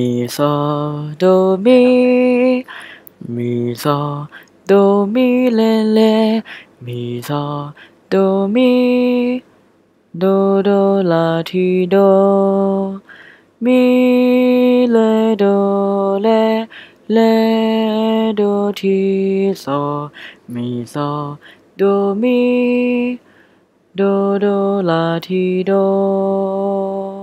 mi so do mi mi so do mi le le mi so do mi do do la ti do mi le do le le do ti so mi so do mi do do la ti do